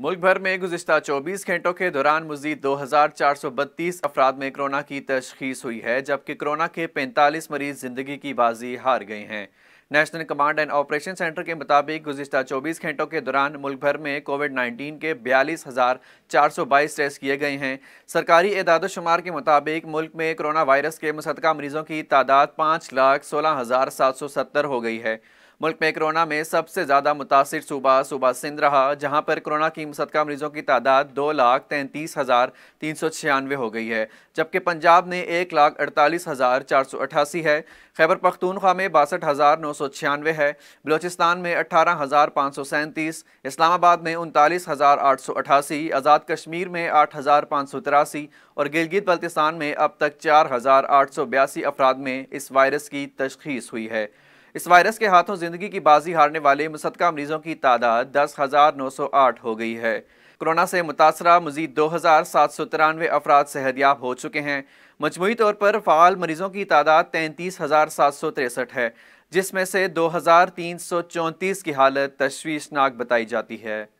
मुल्क भर में गुजशत चौबीस घंटों के दौरान मजीद दो हजार चार सौ बत्तीस अफराद में कोरोना की तशखीस हुई है जबकि कोरोना के पैंतालीस मरीज जिंदगी की बाजी हार गए हैं national command and operation centre के मुताबिक गुजशत 24 घंटों के दौरान मुल्क भर में कोविड 19 के बयालीस हज़ार चार सौ बाईस टेस्ट किए गए हैं सरकारी इदादोशुमार शुमार के मुताबिक मुल्क में कोरोना वायरस के मुसदा मरीजों की तादाद पाँच लाख सोलह हज़ार सात सौ सत्तर हो गई है मुल्क में कोरोना में सबसे ज़्यादा मुतासर सूबा सूबा सिंध रहा जहाँ पर कोरोना की मुसदका मरीजों की तादाद दो लाख तैंतीस हज़ार तीन सौ छियानवे हो गई है जबकि पंजाब में एक लाख अड़तालीस हज़ार चार सौ अठासी है खैबर पख्तूनख्वा में बासठ हज़ार नौ सौ छियानवे है बलोचिस्तान में अठारह हज़ार पाँच सौ सैंतीस इस्लामाबाद में उनतालीस हज़ार आठ सौ अठासी आज़ाद कश्मीर में आठ हज़ार पाँच सौ तिरासी और गिलगित बल्तिस्तान में अब तक चार हज़ार आठ सौ बयासी अफराद में इस वायरस की तशखीस हुई है इस वायरस के हाथों जिंदगी की बाजी हारने वाले मुसदका मरीजों की तादाद दस हज़ार नौ सौ आठ हो गई है कोरोना से मुतासरा मजीद दो हज़ार सात सौ तिरानवे अफराद सेहतियाब हो चुके हैं मजमू तौर पर फ़ाल मरीजों की तादाद तैंतीस हज़ार सात सौ तिरसठ है जिसमें से दो हज़ार तीन सौ चौंतीस की हालत तशवीशनाक बताई जाती है